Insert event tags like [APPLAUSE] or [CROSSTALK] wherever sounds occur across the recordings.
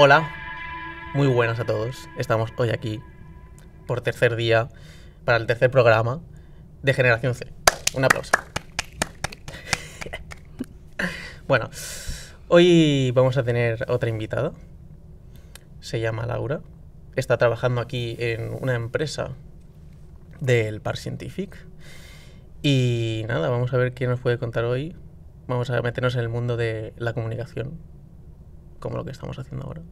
Hola, muy buenas a todos. Estamos hoy aquí por tercer día para el tercer programa de Generación C. Un aplauso. [LAUGHS] bueno, hoy vamos a tener otra invitada. Se llama Laura. Está trabajando aquí en una empresa del Par Scientific. Y nada, vamos a ver qué nos puede contar hoy. Vamos a meternos en el mundo de la comunicación como lo que estamos haciendo ahora.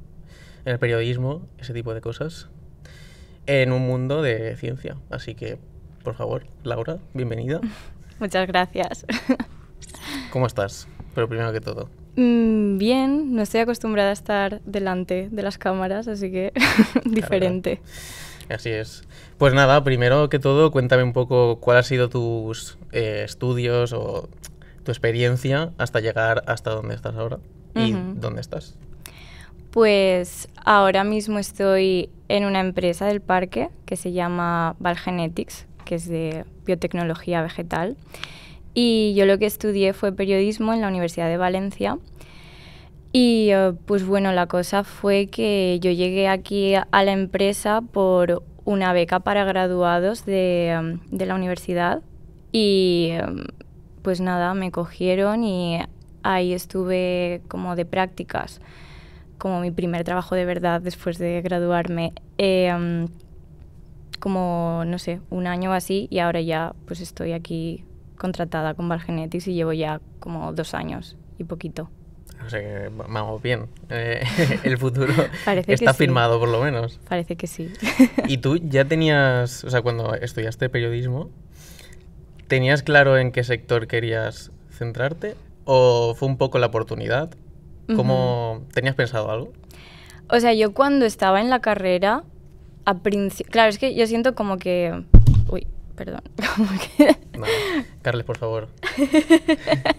En el periodismo, ese tipo de cosas, en un mundo de ciencia. Así que, por favor, Laura, bienvenida. [LAUGHS] Muchas gracias. [LAUGHS] ¿Cómo estás? Pero primero que todo. Mm, bien, no estoy acostumbrada a estar delante de las cámaras, así que [LAUGHS] diferente. Así es. Pues nada, primero que todo, cuéntame un poco cuál ha sido tus eh, estudios o tu experiencia hasta llegar hasta donde estás ahora. ¿Y dónde estás? Pues ahora mismo estoy en una empresa del parque que se llama Valgenetics, que es de biotecnología vegetal. Y yo lo que estudié fue periodismo en la Universidad de Valencia. Y eh, pues bueno, la cosa fue que yo llegué aquí a la empresa por una beca para graduados de, mm, de la universidad y mm, pues nada, me cogieron y ahí estuve como de prácticas, como mi primer trabajo de verdad después de graduarme, em, como, no sé, un año así y ahora ya pues estoy aquí contratada con Valgenetics y llevo ya como dos años y poquito. O sea que vamos bien. Eh, [LAUGHS] el futuro [LAUGHS] está firmado, por lo menos. Parece que sí. [LAUGHS] ¿Y tú ya tenías, o sea, cuando estudiaste periodismo, tenías claro en qué sector querías centrarte ¿O fue un poco la oportunidad? ¿Cómo tenías pensado algo? O sea, yo cuando estaba en la carrera, a principio... Claro, es que yo siento como que... Uy, perdón. [LAUGHS] Carles, por favor.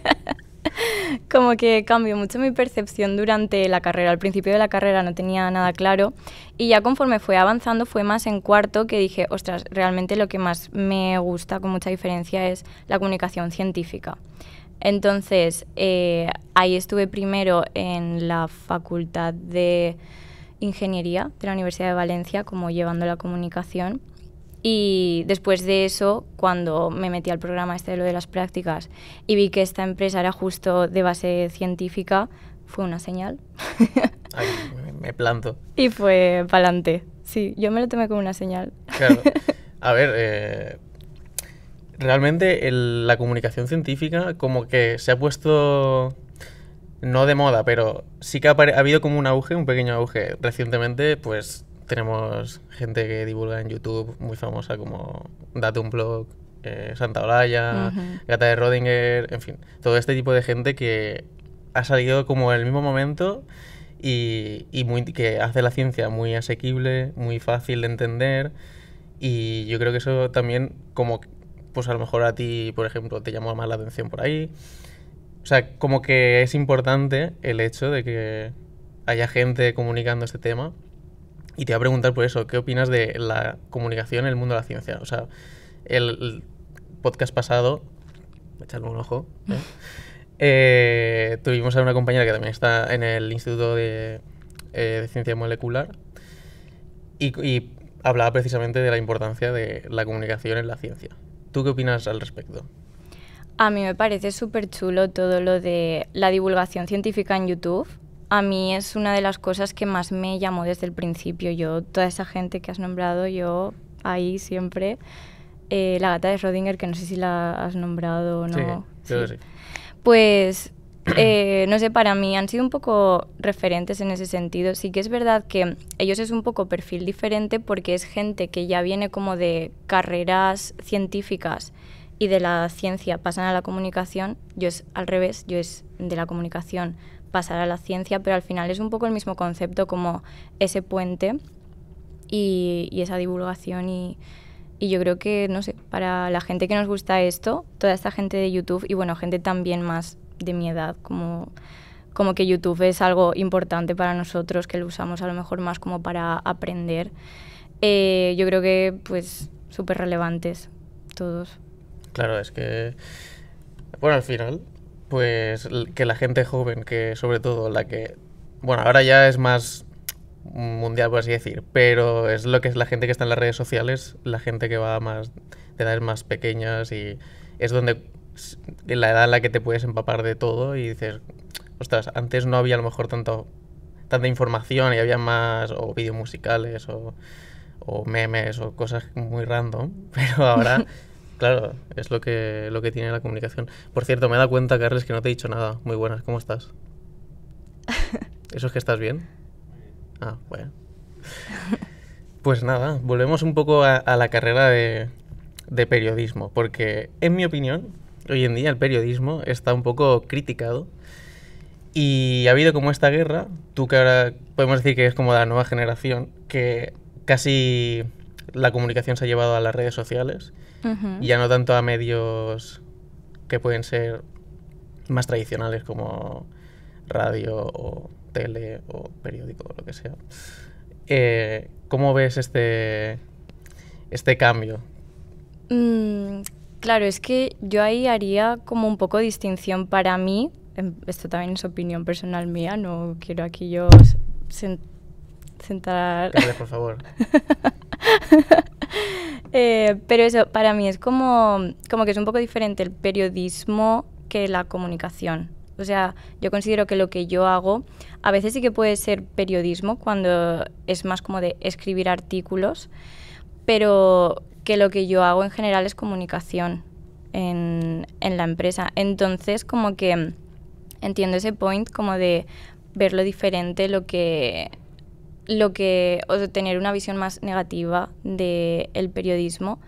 [LAUGHS] como que cambió mucho mi percepción durante la carrera. Al principio de la carrera no tenía nada claro y ya conforme fue avanzando fue más en cuarto que dije, ostras, realmente lo que más me gusta con mucha diferencia es la comunicación científica. Entonces, eh, ahí estuve primero en la Facultad de Ingeniería de la Universidad de Valencia, como llevando la comunicación. Y después de eso, cuando me metí al programa este de lo de las prácticas y vi que esta empresa era justo de base científica, fue una señal. me planto. Y fue para adelante Sí, yo me lo tomé como una señal. Claro. [LAUGHS] A ver, eh, realmente la comunicación científica como que se ha puesto no de moda, pero sí que ha, habido como un auge, un pequeño auge. Recientemente, pues tenemos gente que divulga en YouTube muy famosa como un eh, Santa Olaya, Gata de Rodinger, en fin, todo este tipo de gente que ha salido como en el mismo momento y, muy, que hace la ciencia muy asequible, muy fácil de entender. Y yo creo que eso también como pues a lo mejor a ti, por ejemplo, te llamó más la atención por ahí. O sea, como que es importante el hecho de que haya gente comunicando este tema. Y te voy a preguntar por eso, ¿qué opinas de la comunicación en el mundo de la ciencia? O sea, el podcast pasado, echarle un ojo, ¿eh? [LAUGHS] Eh, tuvimos a una compañera que también está en el Instituto de, eh, Ciencia Molecular y hablaba precisamente de la importancia de la comunicación en la ciencia. ¿Tú qué opinas al respecto? A mí me parece súper chulo todo lo de la divulgación científica en YouTube. A mí es una de las cosas que más me llamó desde el principio. Yo, toda esa gente que has nombrado, yo ahí siempre. Eh, la gata de Schrödinger, que no sé si la has nombrado o no. Sí, creo sí. Pues eh, no sé, para mí han sido un poco referentes en ese sentido. Sí que es verdad que ellos es un poco perfil diferente porque es gente que ya viene como de carreras científicas y de la ciencia pasan a la comunicación. Yo es al revés, yo es de la comunicación pasar a la ciencia, pero al final es un poco el mismo concepto como ese puente y, esa divulgación y... Y yo creo que, no sé, para la gente que nos gusta esto, toda esta gente de YouTube y bueno, gente también más de mi edad, como, como que YouTube es algo importante para nosotros, que lo usamos a lo mejor más como para aprender. Eh, yo creo que pues súper relevantes todos. Claro, es que, bueno, al final, pues que la gente joven, que sobre todo la que, bueno, ahora ya es más mundial, por así decir, pero es lo que es la gente que está en las redes sociales, la gente que va más de edades más pequeñas y es donde la edad en la que te puedes empapar de todo y dices, ostras, antes no había a lo mejor tanto, tanta información y había más o vídeos musicales o, memes o cosas muy random, [LAUGHS] pero ahora, [LAUGHS] claro, es lo que, lo que tiene la comunicación. Por cierto, me he dado cuenta, Carles, que no te he dicho nada. Muy buenas, ¿cómo estás? [LAUGHS] ¿Eso es que estás bien? Ah, bueno. Pues nada, volvemos un poco a, la carrera de, de periodismo, porque en mi opinión hoy en día el periodismo está un poco criticado y ha habido como esta guerra, tú que ahora podemos decir que es como la nueva generación, que casi la comunicación se ha llevado a las redes sociales y ya no tanto a medios que pueden ser más tradicionales como radio o tele o periódico o lo que sea. Eh, ¿Cómo ves este, este cambio? Mm, Claro, es que yo ahí haría como un poco distinción para mí. Em, esto también es opinión personal mía, no quiero aquí yo sentar. por favor. [LAUGHS] Eh, pero eso, para mí es como, como que es un poco diferente el periodismo que la comunicación. O sea, yo considero que lo que yo hago a veces sí que puede ser periodismo cuando es más como de escribir artículos pero que lo que yo hago en general es comunicación en, en la empresa. Entonces, como que entiendo ese point como de verlo diferente, lo que lo que o tener una visión más negativa del periodismo.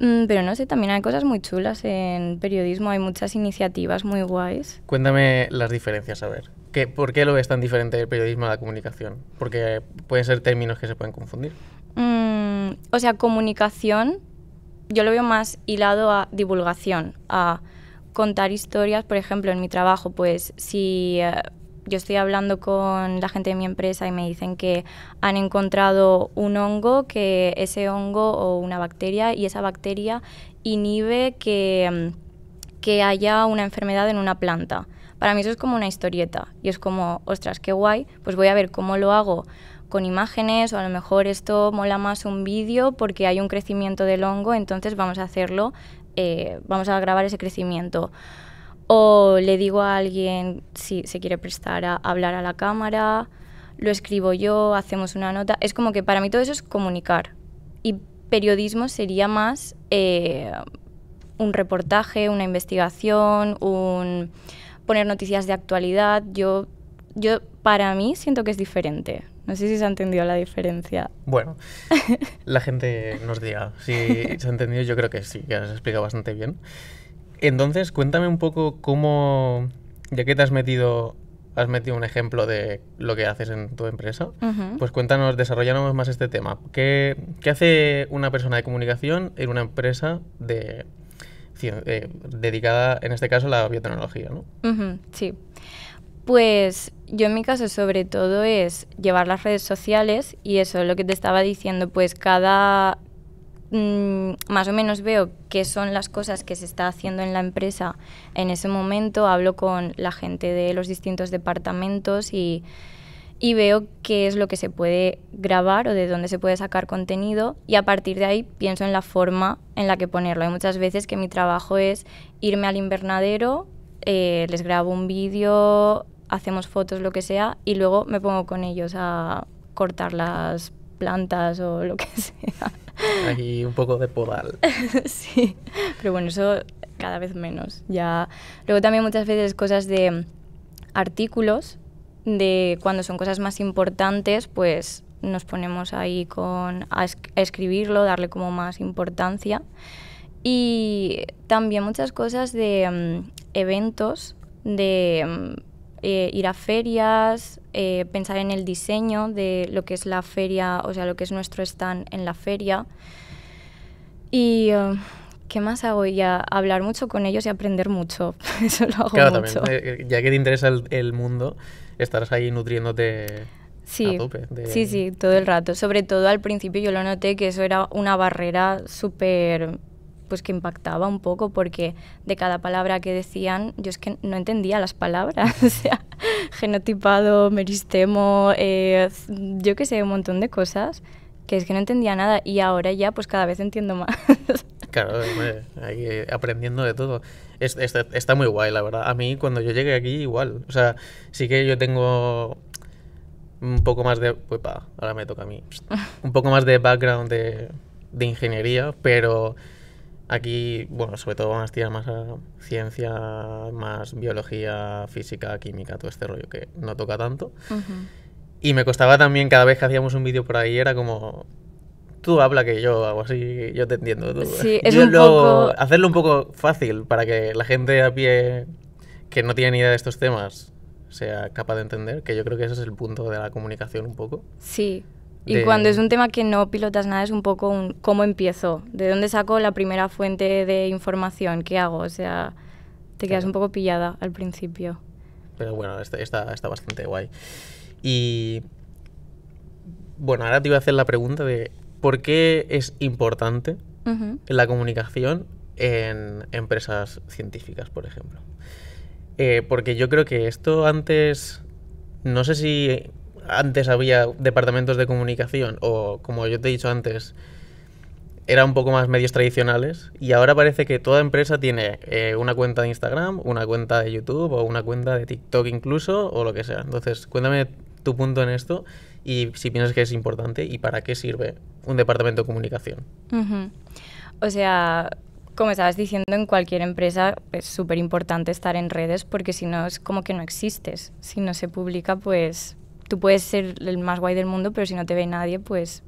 Mm, pero no sé, también hay cosas muy chulas en periodismo, hay muchas iniciativas muy guays. Cuéntame las diferencias, a ver. ¿Por qué lo ves tan diferente el periodismo a la comunicación? Porque pueden ser términos que se pueden confundir. Mm, o sea, comunicación, yo lo veo más hilado a divulgación, a contar historias, por ejemplo, en mi trabajo, pues si eh, yo estoy hablando con la gente de mi empresa y me dicen que han encontrado un hongo, que ese hongo o una bacteria y esa bacteria inhibe que, mm, que haya una enfermedad en una planta. Para mí eso es como una historieta y es como, ostras, qué guay, pues voy a ver cómo lo hago con imágenes o a lo mejor esto mola más un vídeo porque hay un crecimiento del hongo, entonces vamos a hacerlo, eh, vamos a grabar ese crecimiento. O le digo a alguien si se quiere prestar a hablar a la cámara, lo escribo yo, hacemos una nota. Es como que para mí todo eso es comunicar. Y periodismo sería más eh, un reportaje, una investigación, un poner noticias de actualidad. Yo, yo para mí siento que es diferente. No sé si se ha entendido la diferencia. Bueno, [LAUGHS] la gente nos diga si se ha entendido, yo creo que sí, que has explicado bastante bien. Entonces, cuéntame un poco cómo, ya que te has metido, has metido un ejemplo de lo que haces en tu empresa, pues cuéntanos, desarrollamos más este tema. ¿Qué, hace una persona de comunicación en una empresa de, eh, dedicada, en este caso, a la biotecnología? ¿no? sí. Pues yo en mi caso sobre todo es llevar las redes sociales y eso es lo que te estaba diciendo, pues cada mm, más o menos veo qué son las cosas que se está haciendo en la empresa en ese momento, hablo con la gente de los distintos departamentos y, veo qué es lo que se puede grabar o de dónde se puede sacar contenido y a partir de ahí pienso en la forma en la que ponerlo. Hay muchas veces que mi trabajo es irme al invernadero, eh, les grabo un vídeo, hacemos fotos, lo que sea, y luego me pongo con ellos a cortar las plantas o lo que [LAUGHS] sea. Ahí un poco de podal. [LAUGHS] sí, pero bueno, eso cada vez menos. Ya. Luego también muchas veces cosas de artículos, de cuando son cosas más importantes, pues nos ponemos ahí con a, escribirlo, darle como más importancia. Y también muchas cosas de mm, eventos, de mm, eh, ir a ferias, eh, pensar en el diseño de lo que es la feria, o sea, lo que es nuestro stand en la feria. Y eh, ¿qué más hago? ya, hablar mucho con ellos y aprender mucho. [LAUGHS] Eso lo hago claro, También, ya que te interesa el, mundo, estarás ahí nutriéndote. Sí, sí, sí, todo el rato. Sobre todo al principio yo lo noté que eso era una barrera súper pues que impactaba un poco porque de cada palabra que decían yo es que no entendía las palabras, [LAUGHS] o sea, genotipado, meristemo, eh, yo que sé, un montón de cosas que es que no entendía nada y ahora ya pues cada vez entiendo más. [LAUGHS] Claro, eh, aprendiendo de todo. está muy guay, la verdad. A mí cuando yo llegué aquí igual, o sea, sí que yo tengo un poco más de... ahora me toca a mí. [LAUGHS] Un poco más de background de, de ingeniería, pero Aquí, bueno, sobre todo van a tirar más a ciencia, más biología, física, química, todo este rollo que no toca tanto. Y me costaba también cada vez que hacíamos un vídeo por ahí, era como, tú habla que yo hago así, yo te entiendo. Tú. Sí, es un poco... Hacerlo un poco fácil para que la gente a pie que no tiene ni idea de estos temas sea capaz de entender, que yo creo que ese es el punto de la comunicación un poco. Sí, y cuando es un tema que no pilotas nada, es un poco un cómo empiezo, de dónde saco la primera fuente de información, qué hago, o sea, te quedas un poco pillada al principio. Pero bueno, está, bastante guay. Y bueno, ahora te voy a hacer la pregunta de por qué es importante la comunicación en empresas científicas, por ejemplo. Eh, porque yo creo que esto antes, no sé si antes había departamentos de comunicación o, como yo te he dicho antes, era un poco más medios tradicionales y ahora parece que toda empresa tiene eh, una cuenta de Instagram, una cuenta de YouTube o una cuenta de TikTok incluso o lo que sea. Entonces, cuéntame tu punto en esto y si piensas que es importante y para qué sirve un departamento de comunicación. O sea, como estabas diciendo, en cualquier empresa es pues, súper importante estar en redes porque si no es como que no existes. Si no se publica, pues tú puedes ser el más guay del mundo, pero si no te ve nadie, pues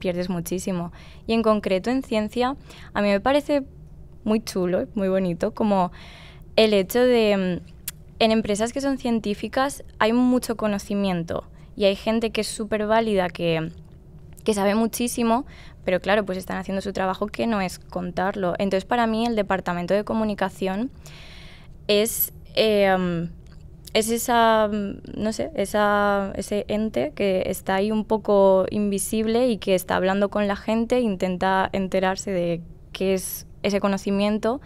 pierdes muchísimo. Y en concreto en ciencia, a mí me parece muy chulo, eh, muy bonito, como el hecho de, mm, en empresas que son científicas hay mucho conocimiento y hay gente que es súper válida, que, que sabe muchísimo, pero claro, pues están haciendo su trabajo que no es contarlo. Entonces para mí el departamento de comunicación es... Eh, mm, es esa, mm, no sé, esa, ese ente que está ahí un poco invisible y que está hablando con la gente, intenta enterarse de qué es ese conocimiento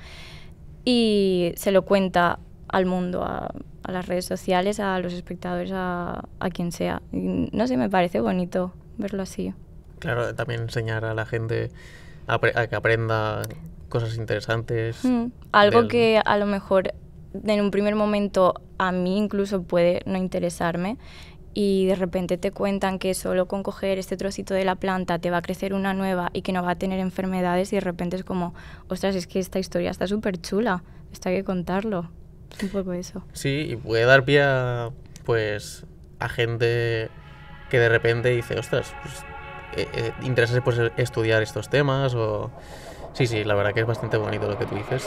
y se lo cuenta al mundo, a, las redes sociales, a los espectadores, a, a quien sea. no sé, me parece bonito verlo así. Claro, también enseñar a la gente a, que aprenda cosas interesantes. Mm, algo que a lo mejor en un primer momento a mí incluso puede no interesarme y de repente te cuentan que solo con coger este trocito de la planta te va a crecer una nueva y que no va a tener enfermedades y de repente es como, ostras, es que esta historia está súper chula, está que contarlo. Es un poco eso. Sí, y puede dar pie a, pues, a gente que de repente dice, ostras, pues, eh, eh, pues estudiar estos temas o... Sí, sí, la verdad que es bastante bonito lo que tú dices.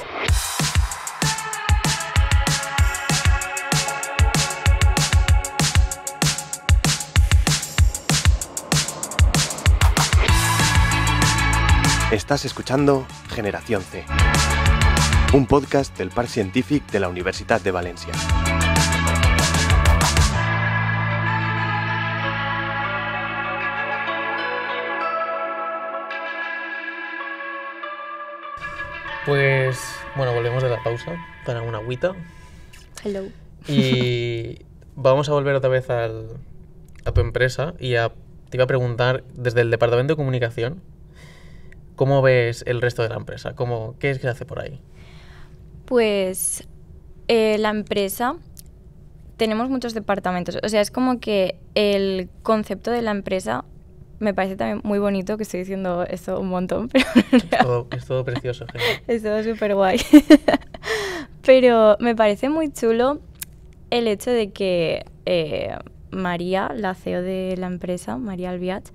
Estás escuchando Generación C, un podcast del Parc Científic de la Universidad de Valencia. Pues bueno, volvemos de la pausa para una agüita. Hello. Y [LAUGHS] vamos a volver otra vez a tu empresa y te iba a preguntar desde el departamento de comunicación, ¿Cómo ves el resto de la empresa? ¿Cómo, ¿Qué es que se hace por ahí? Pues eh, la empresa, tenemos muchos departamentos. O sea, es como que el concepto de la empresa me parece también muy bonito, que estoy diciendo esto un montón, [LAUGHS] pero... Es todo, precioso, [LAUGHS] gente. Es todo súper guay. [LAUGHS] pero me parece muy chulo el hecho de que eh, María, la CEO de la empresa, María Albiat,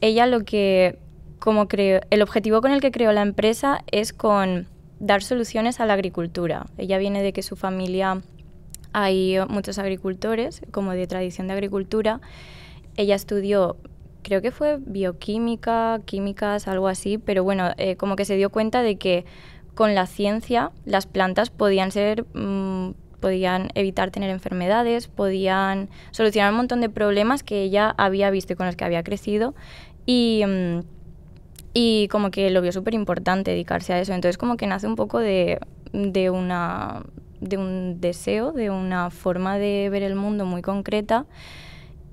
ella lo que como creo, el objetivo con el que creó la empresa es con dar soluciones a la agricultura. Ella viene de que su familia hay muchos agricultores, como de tradición de agricultura. Ella estudió, creo que fue bioquímica, químicas, algo así, pero bueno, eh, como que se dio cuenta de que con la ciencia las plantas podían ser... Mm, podían evitar tener enfermedades, podían solucionar un montón de problemas que ella había visto y con los que había crecido. Y... Mm, y como que lo vio súper importante dedicarse a eso. Entonces como que nace un poco de, de, una, de un deseo, de una forma de ver el mundo muy concreta.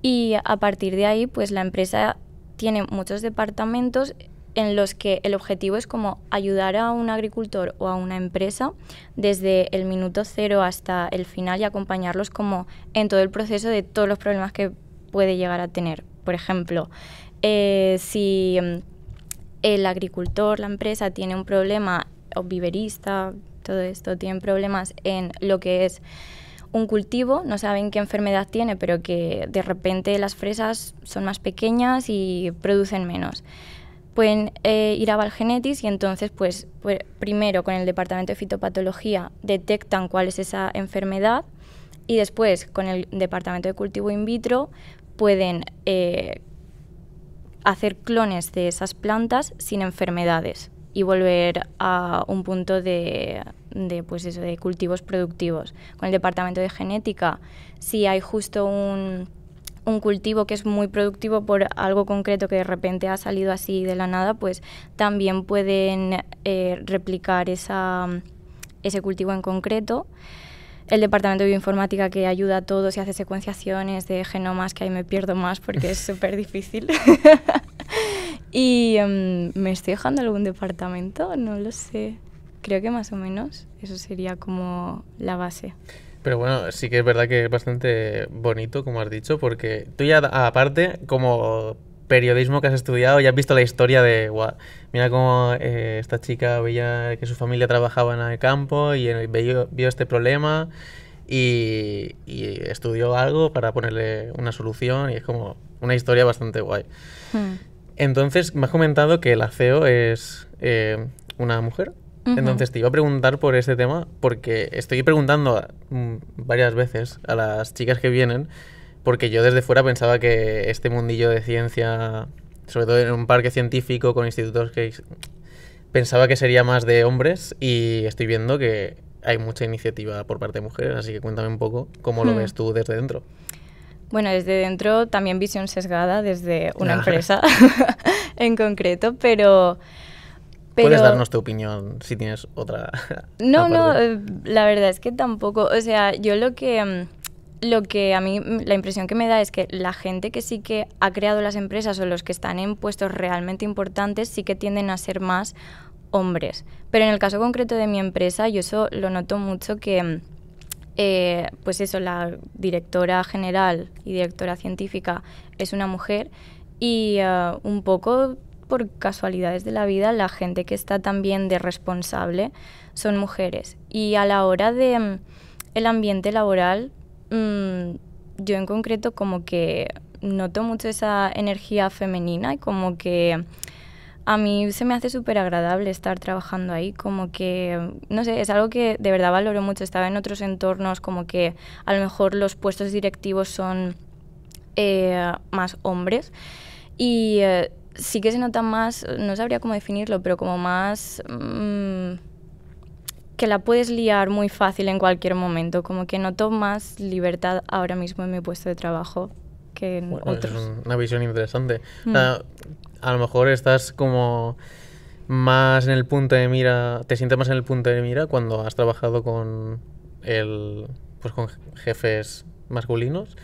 Y a partir de ahí, pues la empresa tiene muchos departamentos en los que el objetivo es como ayudar a un agricultor o a una empresa desde el minuto cero hasta el final y acompañarlos como en todo el proceso de todos los problemas que puede llegar a tener. Por ejemplo, eh, si mm, el agricultor, la empresa, tiene un problema, o viverista, todo esto, tienen problemas en lo que es un cultivo, no saben qué enfermedad tiene, pero que de repente las fresas son más pequeñas y producen menos. Pueden eh, ir a Valgenetis y entonces, pues, pues, primero con el departamento de fitopatología detectan cuál es esa enfermedad y después con el departamento de cultivo in vitro pueden eh, hacer clones de esas plantas sin enfermedades y volver a un punto de, de, pues de cultivos productivos. Con el departamento de genética, si hay justo un, un, cultivo que es muy productivo por algo concreto que de repente ha salido así de la nada, pues también pueden eh, replicar ese cultivo en concreto el departamento de bioinformática que ayuda a todos y hace secuenciaciones de genomas, que ahí me pierdo más porque es [LAUGHS] súper difícil. [LAUGHS] y em, me estoy dejando algún departamento, no lo sé. Creo que más o menos eso sería como la base. Pero bueno, sí que es verdad que es bastante bonito, como has dicho, porque tú ya, aparte, como periodismo que has estudiado y has visto la historia de, wow, mira cómo eh, esta chica veía que su familia trabajaba en el campo y eh, vio, este problema y, estudió algo para ponerle una solución y es como una historia bastante guay. Hmm. Entonces, me has comentado que la CEO es eh, una mujer. Entonces te iba a preguntar por este tema porque estoy preguntando mm, varias veces a las chicas que vienen porque yo desde fuera pensaba que este mundillo de ciencia, sobre todo en un parque científico con institutos que pensaba que sería más de hombres y estoy viendo que hay mucha iniciativa por parte de mujeres, así que cuéntame un poco cómo lo hmm. ves tú desde dentro. Bueno, desde dentro también visión sesgada desde una empresa [LAUGHS] [LAUGHS] en concreto, pero, Puedes darnos tu opinión si tienes otra. no, [LAUGHS] no, eh, la verdad es que tampoco. O sea, yo lo que mm, lo que a mí la impresión que me da es que la gente que sí que ha creado las empresas o los que están en puestos realmente importantes sí que tienden a ser más hombres. Pero en el caso concreto de mi empresa, yo eso lo noto mucho que, mm, eh, pues eso, la directora general y directora científica es una mujer y eh, un poco por casualidades de la vida, la gente que está también de responsable son mujeres. Y a la hora de mm, el ambiente laboral Mm, yo en concreto como que noto mucho esa energía femenina y como que a mí se me hace súper agradable estar trabajando ahí, como que, no sé, es algo que de verdad valoro mucho. Estaba en otros entornos como que a lo mejor los puestos directivos son eh, más hombres y eh, sí que se nota más, no sabría cómo definirlo, pero como más... Mm, que la puedes liar muy fácil en cualquier momento, como que noto más libertad ahora mismo en mi puesto de trabajo que en otros. una visión interesante. Mm. a lo mejor estás como más en el punto de mira, te sientes más en el punto de mira cuando has trabajado con el pues con jefes masculinos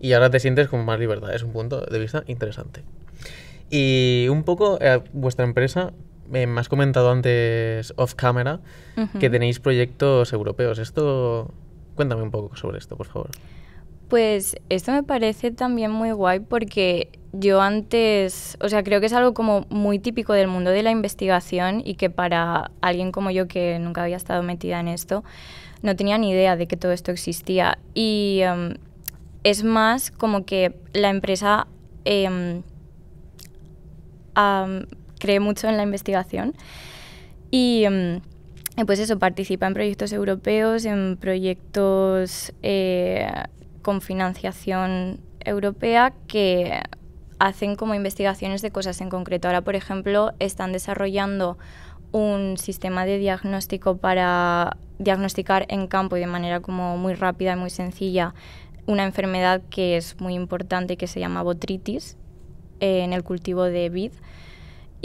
y ahora te sientes con más libertad, es un punto de vista interesante. Y un poco eh, vuestra empresa me has comentado antes off camera que tenéis proyectos europeos. Esto, cuéntame un poco sobre esto, por favor. Pues esto me parece también muy guay porque yo antes, o sea, creo que es algo como muy típico del mundo de la investigación y que para alguien como yo que nunca había estado metida en esto, no tenía ni idea de que todo esto existía. Y em, es más como que la empresa... Em, cree mucho en la investigación. Em, y pues eso, participa en proyectos europeos, en proyectos eh, con financiación europea que hacen como investigaciones de cosas en concreto. Ahora, por ejemplo, están desarrollando un sistema de diagnóstico para diagnosticar en campo y de manera como muy rápida y muy sencilla una enfermedad que es muy importante que se llama botritis eh, en el cultivo de vid.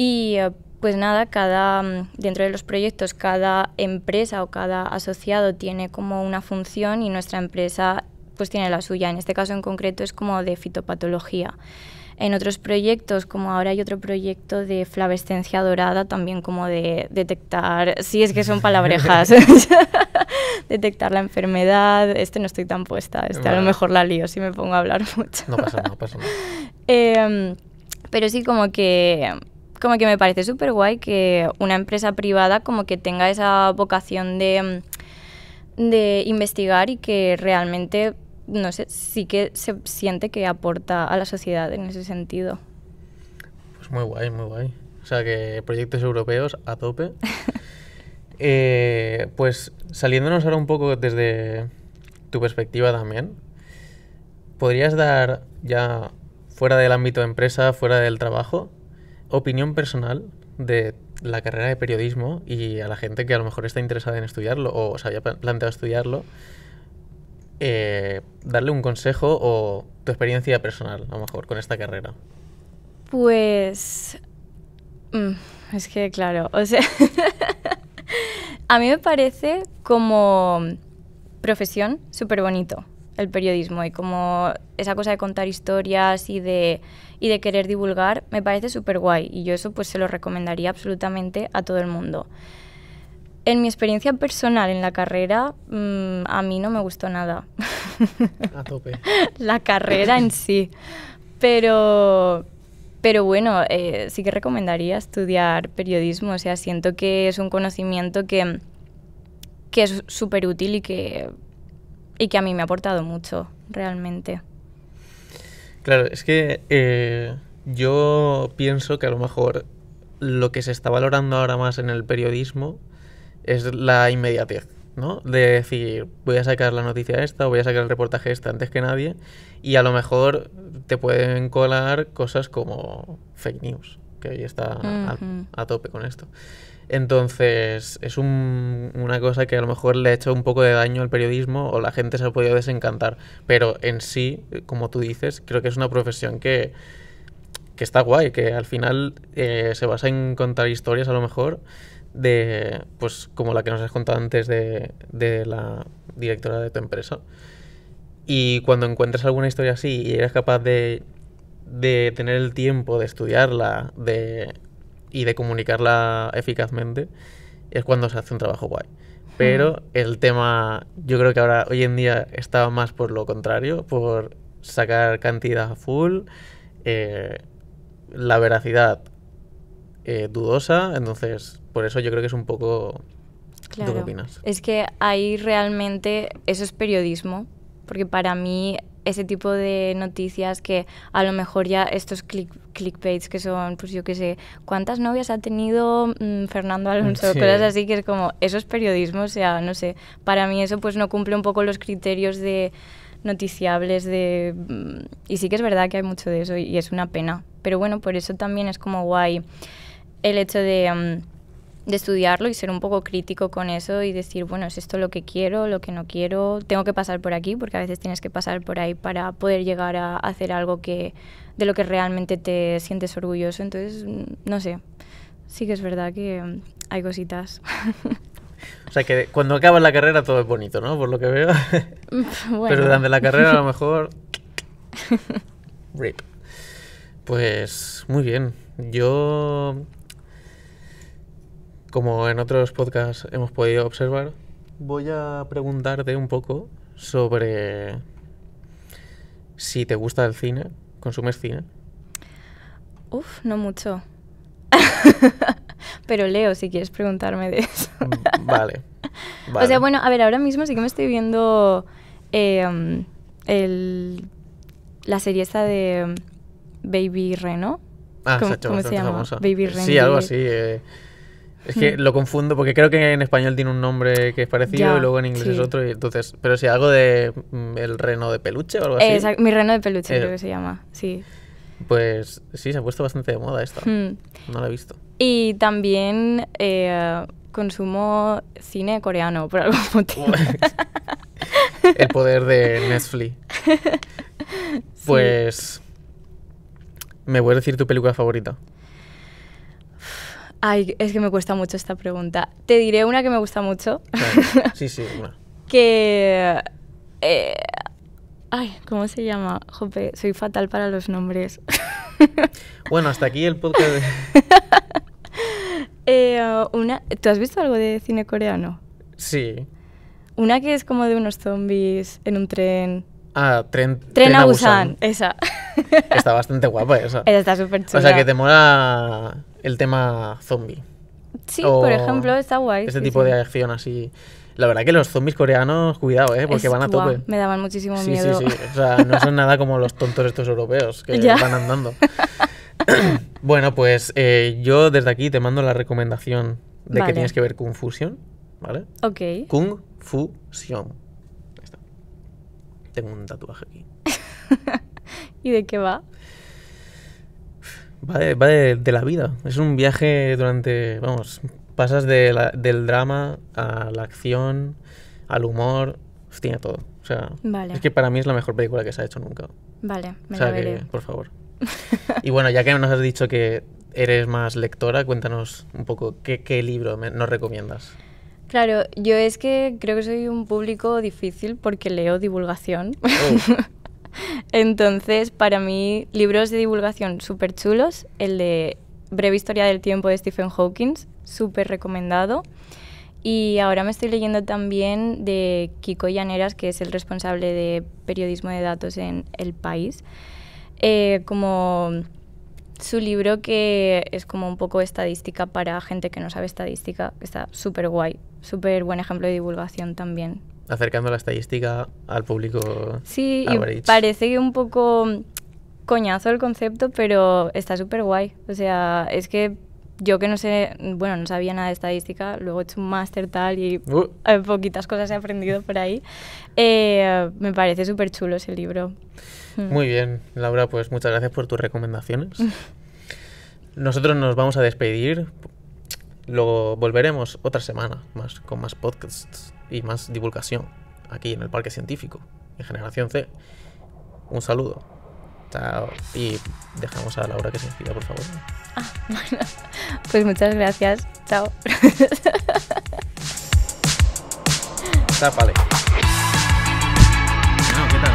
Y eh, pues nada, cada, mm, dentro de los proyectos, cada empresa o cada asociado tiene como una función y nuestra empresa pues tiene la suya. En este caso en concreto es como de fitopatología. En otros proyectos, como ahora hay otro proyecto de flavescencia dorada, también como de detectar, sí es que son palabrejas, [LAUGHS] [LAUGHS] detectar la enfermedad, este no estoy tan puesta, este a lo mejor la lío si me pongo a hablar [LAUGHS] mucho. No pasa nada, no pasa nada. Em, pero sí como que como que me parece súper guay que una empresa privada como que tenga esa vocación mm, de, investigar y que realmente, no sé, sí que se siente que aporta a la sociedad en ese sentido. Pues muy guay, muy guay. O sea que proyectos europeos a tope. [LAUGHS] Eh, pues saliéndonos ahora un poco desde tu perspectiva también, ¿podrías dar ya fuera del ámbito de empresa, fuera del trabajo, opinión personal de la carrera de periodismo y a la gente que a lo mejor está interesada en estudiarlo o se había planteado estudiarlo, eh, darle un consejo o tu experiencia personal, a lo mejor, con esta carrera. Pues... Mm, es que, claro, o sea, [LAUGHS] a mí me parece como profesión súper bonito el periodismo y como esa cosa de contar historias y de y de querer divulgar, me parece súper guay y yo eso pues se lo recomendaría absolutamente a todo el mundo. En mi experiencia personal en la carrera, mm, a mí no me gustó nada. [LAUGHS] A tope. [LAUGHS] la carrera en sí. Pero, pero bueno, eh, sí que recomendaría estudiar periodismo. O sea, siento que es un conocimiento que, que es súper útil y que, y que a mí me ha aportado mucho, realmente. Claro, es que eh, yo pienso que a lo mejor lo que se está valorando ahora más en el periodismo es la inmediatez, ¿no? De decir, voy a sacar la noticia esta, voy a sacar el reportaje esta antes que nadie, y a lo mejor te pueden colar cosas como fake news, que ahí está a tope con esto. Entonces, es una cosa que a lo mejor le ha hecho un poco de daño al periodismo o la gente se ha podido desencantar. Pero en sí, como tú dices, creo que es una profesión que, está guay, que al final eh, se basa en contar historias a lo mejor de, pues como la que nos has contado antes de, de la directora de tu empresa. Y cuando encuentras alguna historia así y eres capaz de, de tener el tiempo de estudiarla, de y de comunicarla eficazmente, es cuando se hace un trabajo guay. Pero el tema, yo creo que ahora, hoy en día, está más por lo contrario, por sacar cantidad full, eh, la veracidad eh, dudosa, entonces por eso yo creo que es un poco... qué opinas? Es que ahí realmente eso es periodismo, porque para mí ese tipo de noticias que a lo mejor ya estos click, clickbaits que son, pues yo qué sé, ¿cuántas novias ha tenido mm, Fernando Alonso? Cosas así que es como, eso es periodismo, o sea, no sé, para mí eso pues no cumple un poco los criterios de noticiables de... Mm, y sí que es verdad que hay mucho de eso y, es una pena, pero bueno, por eso también es como guay el hecho de... Mm, de estudiarlo y ser un poco crítico con eso y decir, bueno, es esto lo que quiero, lo que no quiero, tengo que pasar por aquí, porque a veces tienes que pasar por ahí para poder llegar a hacer algo que de lo que realmente te sientes orgulloso. Entonces, no sé, sí que es verdad que mm, hay cositas. [LAUGHS] O sea que cuando acabas la carrera todo es bonito, ¿no? Por lo que veo. [LAUGHS] Pero durante la carrera a lo mejor... [LAUGHS] Rip. Pues muy bien. Yo como en otros podcasts hemos podido observar, voy a preguntarte un poco sobre si te gusta el cine, consumes cine. Uf, no mucho. [LAUGHS] Pero leo si quieres preguntarme de eso. Mm, vale, [LAUGHS] O sea, bueno, a ver, ahora mismo sí que me estoy viendo em, la serie esta de em, Baby Reno. Ah, ¿Cómo se, llama? Baby Reno. Sí, algo así. Eh es que lo confundo porque creo que en español tiene un nombre que es parecido y luego en inglés es otro. Y entonces, pero si algo de mm, el reno de peluche o algo así. mi reno de peluche eh, creo que se llama, sí. Pues sí, se ha puesto bastante de moda esto hmm. No la he visto. Y también eh, consumo cine coreano por algún [LAUGHS] motivo. el poder de Netflix. [LAUGHS] Pues. ¿Me puedes decir tu película favorita? Ay, es que me cuesta mucho esta pregunta. Te diré una que me gusta mucho. Sí, sí, [LAUGHS] una. que... Eh, ay, ¿cómo se llama? Jope, soy fatal para los nombres. [LAUGHS] bueno, hasta aquí el podcast [LAUGHS] eh, una, ¿Tú has visto algo de cine coreano? Sí. Una que es como de unos zombies en un tren. Ah, tren, tren, tren a Esa. Está bastante guapa esa. Esa está súper chula. O sea, que te mola el tema zombie. Sí, por ejemplo, está guay. ese tipo de acción así. La verdad que los zombies coreanos, cuidado, ¿eh? porque van a tope. me daban muchísimo miedo. Sí, sí, sí. O sea, no son nada como los tontos estos europeos que van andando. [LAUGHS] [COUGHS] bueno, pues eh, yo desde aquí te mando la recomendación de que tienes que ver Kung Fusion, ¿vale? Ok. Kung Fusion. Tengo un tatuaje aquí. [LAUGHS] ¿Y de qué va? va, de, de, la vida. Es un viaje durante, vamos, pasas del drama a la acción, al humor, pues, tiene todo. O sea, es que para mí es la mejor película que se ha hecho nunca. Vale, me o por favor. [LAUGHS] y bueno, ya que nos has dicho que eres más lectora, cuéntanos un poco qué, qué libro nos recomiendas. Claro, yo es que creo que soy un público difícil porque leo divulgación. Oh. [LAUGHS] Entonces, para mí, libros de divulgación súper chulos. El de Breve Historia del Tiempo de Stephen Hawking, súper recomendado. Y ahora me estoy leyendo también de Kiko Llaneras, que es el responsable de periodismo de datos en El País, eh, como su libro que es como un poco estadística para gente que no sabe estadística, está súper guay, súper buen ejemplo de divulgación también acercando la estadística al público. Sí, parece que un poco coñazo el concepto, pero está súper guay. O sea, es que yo que no sé, bueno, no sabía nada de estadística, luego he hecho un máster tal y uh. poquitas cosas he aprendido por ahí. Eh, me parece súper chulo ese libro. Hmm. Muy bien, Laura, pues muchas gracias por tus recomendaciones. [LAUGHS] Nosotros nos vamos a despedir lo volveremos otra semana más con más podcasts y más divulgación aquí en el Parque Científico, en Generación C. Un saludo. Chao. Y dejamos a Laura que se inspira, por favor. Ah, [LAUGHS] bueno. Pues muchas gracias. Chao. vale [LAUGHS] No, ¿qué tal?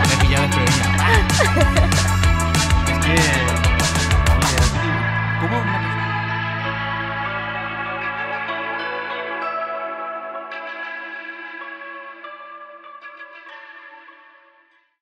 Me he pillado [LAUGHS] Es que... 我。